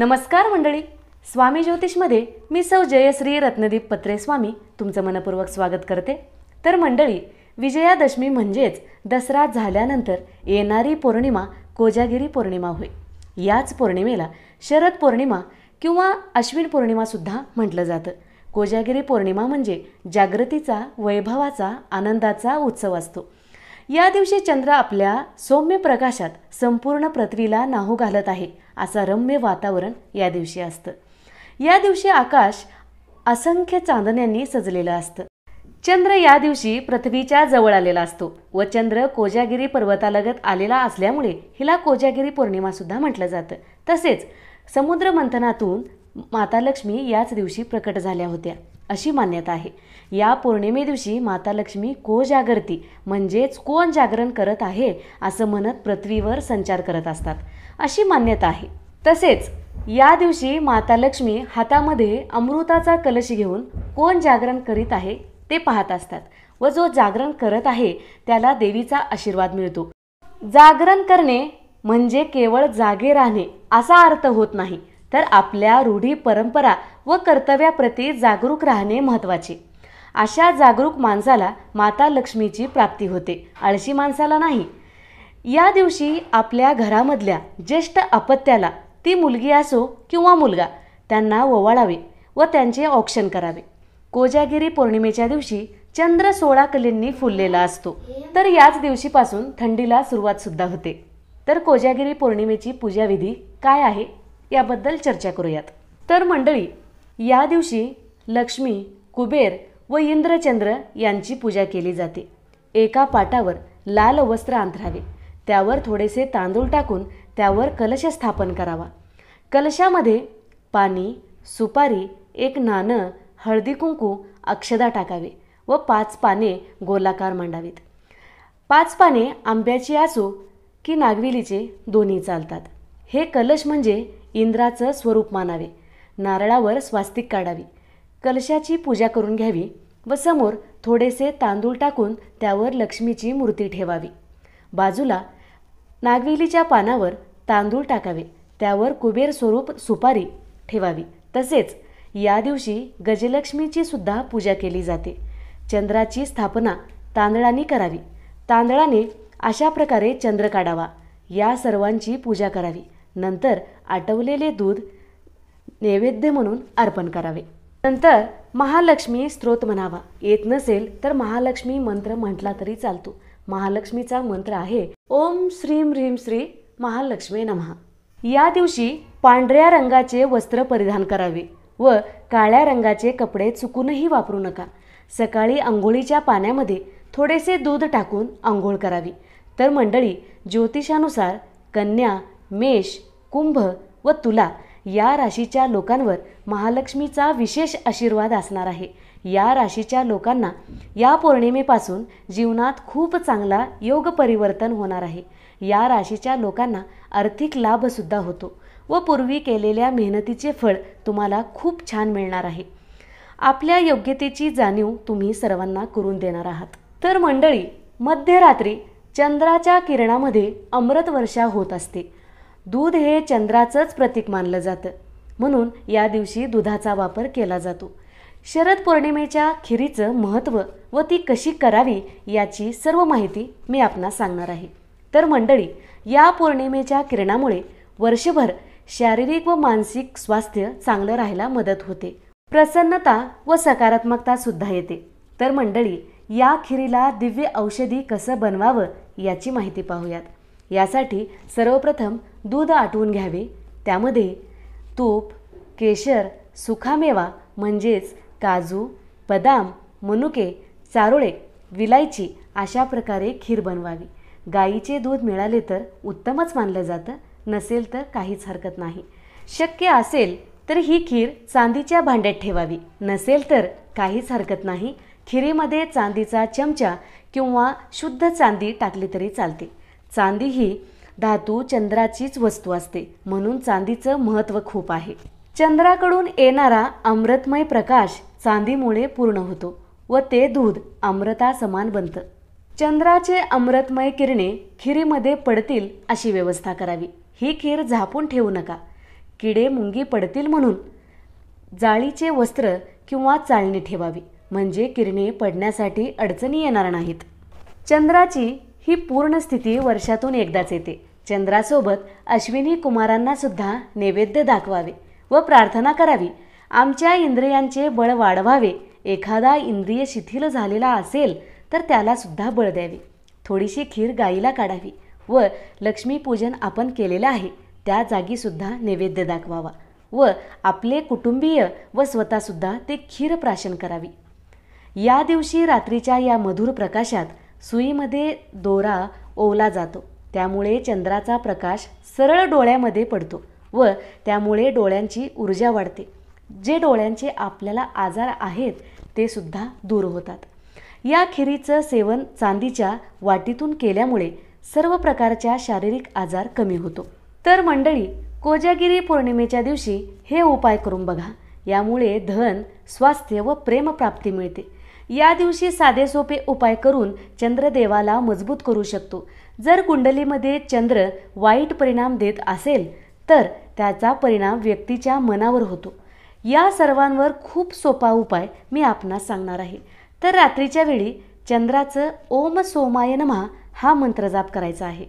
नमस्कार मंडळी स्वामी ज्योतिषमध्ये मी सौ जयश्री रत्नदीप पत्रे स्वामी तुमचं मनपूर्वक स्वागत करते तर मंडळी विजयादशमी म्हणजेच दसरा झाल्यानंतर येणारी पौर्णिमा कोजागिरी पौर्णिमा होय याच पौर्णिमेला शरद पौर्णिमा किंवा अश्विन पौर्णिमासुद्धा म्हटलं जातं कोजागिरी पौर्णिमा म्हणजे जागृतीचा वैभवाचा आनंदाचा उत्सव असतो या दिवशी चंद्र आपल्या सौम्य प्रकाशात संपूर्ण पृथ्वीला नाहू घालत आहे असं रम्य वातावरण या दिवशी असतं या दिवशी आकाश असंख्य चांदण्यांनी सजलेलं असतं चंद्र या दिवशी पृथ्वीच्या जवळ आलेला असतो व चंद्र कोजागिरी पर्वतालगत आलेला असल्यामुळे हिला कोजागिरी पौर्णिमा सुद्धा म्हटलं जातं तसेच समुद्र मंथनातून माता लक्ष्मी याच दिवशी प्रकट झाल्या होत्या अशी मान्यता आहे या पौर्णिमे दिवशी माता लक्ष्मी को जागरती म्हणजेच कोण जागरण करत आहे असं म्हणत पृथ्वीवर संचार करत असतात अशी मान्यता आहे तसेच या दिवशी माता लक्ष्मी हातामध्ये अमृताचा कलश घेऊन कोण जागरण करीत आहे ते पाहत असतात व जो जागरण करत आहे त्याला देवीचा आशीर्वाद मिळतो जागरण करणे म्हणजे केवळ जागे राहणे असा अर्थ होत नाही तर आपल्या रूढी परंपरा व कर्तव्याप्रती जागरूक राहणे महत्त्वाचे अशा जागरूक माणसाला माता लक्ष्मीची प्राप्ती होते आळशी माणसाला नाही या दिवशी आपल्या घरामधल्या ज्येष्ठ अपत्याला ती मुलगी असो किंवा मुलगा त्यांना ओवाळावे व त्यांचे औक्षण करावे कोजागिरी पौर्णिमेच्या दिवशी चंद्र सोळा कलींनी फुललेला असतो तर याच दिवशीपासून थंडीला सुरुवात सुद्धा होते तर कोजागिरी पौर्णिमेची पूजाविधी काय आहे याबद्दल चर्चा करूयात तर मंडळी या दिवशी लक्ष्मी कुबेर व इंद्रचंद्र यांची पूजा केली जाते एका पाटावर लाल वस्त्र अंतरावे त्यावर थोडेसे तांदूळ टाकून त्यावर कलश स्थापन करावा कलशामध्ये पाणी सुपारी एक नाणं हळदी कुंकू अक्षदा टाकावे व पाच पाने गोलाकार मांडावीत पाच पाने आंब्याची असो की नागविलीचे दोन्ही चालतात हे कलश म्हणजे इंद्राचं स्वरूप मानावे नारळावर स्वास्तिक काढावी कलशाची पूजा करून घ्यावी व समोर थोडेसे तांदूळ टाकून त्यावर लक्ष्मीची मूर्ती ठेवावी बाजूला नागवेलीच्या पानावर तांदूळ टाकावे त्यावर कुबेर स्वरूप सुपारी ठेवावी तसेच या दिवशी गजलक्ष्मीची सुद्धा पूजा केली जाते चंद्राची स्थापना तांदळाने करावी तांदळाने अशा प्रकारे चंद्र काढावा या सर्वांची पूजा करावी नंतर आटवलेले दूध नैवेद्य म्हणून अर्पण करावे नंतर महालक्ष्मी स्त्रोत म्हणावा येत नसेल तर महालक्ष्मी मंत्र म्हटला तरी चालतो महालक्ष्मीचा मंत्र आहे ओम श्रीम ह्रीम श्री महालक्ष्मी नमः या दिवशी पांढऱ्या रंगाचे वस्त्र परिधान करावे व काळ्या रंगाचे कपडे चुकूनही वापरू नका सकाळी आंघोळीच्या पाण्यामध्ये थोडेसे दूध टाकून आंघोळ करावी तर मंडळी ज्योतिषानुसार कन्या मेष कुंभ व तुला या राशीच्या लोकांवर महालक्ष्मीचा विशेष आशीर्वाद असणार आहे या राशीच्या लोकांना या पौर्णिमेपासून जीवनात खूप चांगला योग परिवर्तन होणार आहे या राशीच्या लोकांना आर्थिक लाभसुद्धा होतो व पूर्वी केलेल्या मेहनतीचे फळ तुम्हाला खूप छान मिळणार आहे आपल्या योग्यतेची जाणीव तुम्ही सर्वांना करून देणार आहात तर मंडळी मध्यरात्री चंद्राच्या किरणामध्ये अमृत वर्षा होत असते दूध हे चंद्राचंच प्रतीक मानलं जातं म्हणून या दिवशी दुधाचा वापर केला जातो शरद पौर्णिमेच्या खिरीचं महत्त्व व ती कशी करावी याची सर्व माहिती मी आपणास सांगणार आहे तर मंडळी या पौर्णिमेच्या किरणामुळे वर्षभर शारीरिक व मानसिक स्वास्थ्य चांगलं राहायला मदत होते प्रसन्नता व सकारात्मकता सुद्धा येते तर मंडळी या खिरीला दिव्य औषधी कसं बनवावं याची माहिती पाहूयात यासाठी सर्वप्रथम दूध आटवून घ्यावे त्यामध्ये तूप केशर सुखामेवा म्हणजेच काजू बदाम मनुके चारोळे विलायची अशा प्रकारे खीर बनवावी गाईचे दूध मिळाले तर उत्तमच मानलं जातं नसेल तर काहीच हरकत नाही शक्य असेल तर ही खीर चांदीच्या भांड्यात ठेवावी नसेल तर काहीच हरकत नाही खिरीमध्ये चांदीचा चमचा किंवा शुद्ध चांदी टाकली तरी चालते चांदी ही धातू चंद्राचीच वस्तू असते म्हणून चांदीचं महत्त्व खूप आहे चंद्राकडून येणारा अमृतमय प्रकाश चांदीमुळे पूर्ण होतो व ते दूध अमृता समान बनतं चंद्राचे अमृतमय किरणे खिरीमध्ये पडतील अशी व्यवस्था करावी ही खीर झापून ठेवू नका किडे मुंगी पडतील म्हणून जाळीचे वस्त्र किंवा चालणी ठेवावी म्हणजे किरणे पडण्यासाठी अडचणी येणार नाहीत चंद्राची ही पूर्ण स्थिती वर्षातून एकदाच येते चंद्रासोबत अश्विनी कुमारांना सुद्धा नैवेद्य दाखवावे व प्रार्थना करावी आमच्या इंद्रियांचे बळ वाढवावे एखादा इंद्रिय शिथिल झालेला असेल तर त्याला सुद्धा बळ द्यावे थोडीशी खीर गाईला काढावी व लक्ष्मीपूजन आपण केलेलं आहे त्या जागीसुद्धा नैवेद्य दाखवावा व आपले कुटुंबीय व स्वतःसुद्धा ते खीर प्राशन करावी या दिवशी रात्रीच्या या मधुर प्रकाशात सुईमध्ये दोरा ओवला जातो त्यामुळे चंद्राचा प्रकाश सरळ डोळ्यामध्ये पडतो व त्यामुळे डोळ्यांची ऊर्जा वाढते जे डोळ्यांचे आपल्याला आजार आहेत ते सुद्धा दूर होतात या खिरीचं सेवन चांदीच्या वाटीतून केल्यामुळे सर्व प्रकारच्या शारीरिक आजार कमी होतो तर मंडळी कोजागिरी पौर्णिमेच्या दिवशी हे उपाय करून बघा यामुळे धन स्वास्थ्य व प्रेमप्राप्ती मिळते या दिवशी साधे सोपे उपाय करून चंद्रदेवाला मजबूत करू शकतो जर कुंडलीमध्ये चंद्र वाईट परिणाम देत असेल तर त्याचा परिणाम व्यक्तीच्या मनावर होतो या सर्वांवर खूप सोपा उपाय मी आपणास सांगणार आहे तर रात्रीच्या वेळी चंद्राचं ओम सोमाय नमहा हा मंत्र जाप करायचा आहे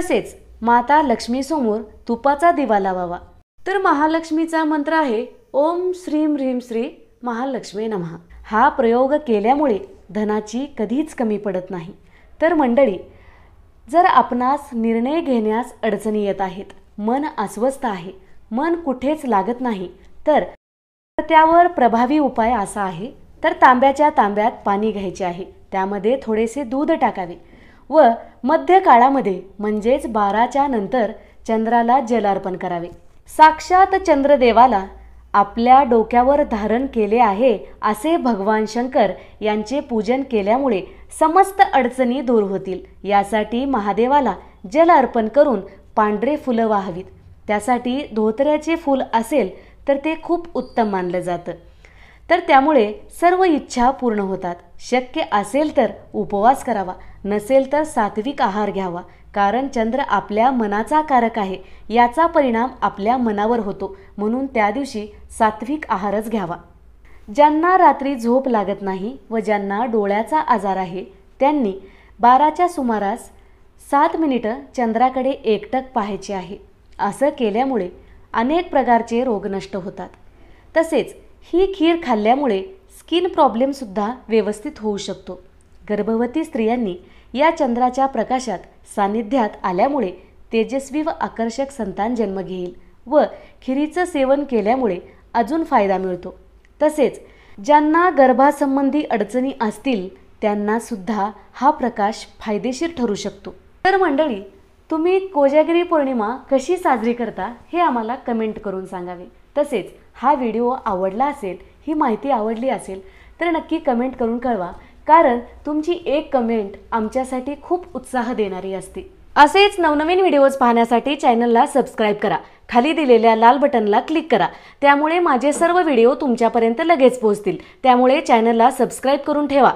तसेच माता लक्ष्मीसमोर तुपाचा दिवा लावावा तर महालक्ष्मीचा मंत्र आहे ओम श्रीम ह्रीम श्री महालक्ष्मी नमहा हा प्रयोग केल्यामुळे धनाची कधीच कमी पडत नाही तर मंडळी जर आपणास निर्णय घेण्यास अडचणी येत आहेत मन अस्वस्थ आहे मन कुठेच लागत नाही तर त्यावर प्रभावी उपाय असा आहे तर तांब्याच्या तांब्यात पाणी घ्यायचे आहे त्यामध्ये थोडेसे दूध टाकावे व मध्य काळामध्ये म्हणजेच बाराच्या नंतर चंद्राला जलार्पण करावे साक्षात चंद्रदेवाला आपल्या डोक्यावर धारण केले आहे असे भगवान शंकर यांचे पूजन केल्यामुळे समस्त अडचणी दूर होतील यासाठी महादेवाला जल अर्पण करून पांढरे फुलं वाहवीत त्यासाठी धोतऱ्याचे फूल असेल तर ते खूप उत्तम मानलं जातं तर त्यामुळे सर्व इच्छा पूर्ण होतात शक्य असेल तर उपवास करावा नसेल तर सात्विक आहार घ्यावा कारण चंद्र आपल्या मनाचा कारक आहे याचा परिणाम आपल्या मनावर होतो म्हणून त्या दिवशी सात्विक आहारच घ्यावा ज्यांना रात्री झोप लागत नाही व ज्यांना डोळ्याचा आजार आहे त्यांनी बाराच्या सुमारास सात मिनिटं चंद्राकडे एकटक पाहायचे आहे असं केल्यामुळे अनेक प्रकारचे रोग नष्ट होतात तसेच ही खीर खाल्ल्यामुळे स्किन प्रॉब्लेमसुद्धा व्यवस्थित होऊ शकतो गर्भवती स्त्रियांनी या चंद्राच्या प्रकाशात सान्निध्यात आल्यामुळे तेजस्वी व आकर्षक संतान जन्म घेईल व खिरीचं सेवन केल्यामुळे अजून फायदा मिळतो तसेच ज्यांना गर्भासंबंधी अडचणी असतील त्यांना सुद्धा हा प्रकाश फायदेशीर ठरू शकतो तर मंडळी तुम्ही कोजागिरी पौर्णिमा कशी साजरी करता हे आम्हाला कमेंट करून सांगावे तसेच हा व्हिडिओ आवडला असेल ही माहिती आवडली असेल तर नक्की कमेंट करून कळवा कारण तुमची एक कमेंट आमच्यासाठी खूप उत्साह देणारी असते असेच नवनवीन व्हिडिओज पाहण्यासाठी चॅनलला सबस्क्राईब करा खाली दिलेल्या लाल बटनला क्लिक करा त्यामुळे माझे सर्व व्हिडिओ तुमच्यापर्यंत लगेच पोहोचतील त्यामुळे चॅनलला सबस्क्राईब करून ठेवा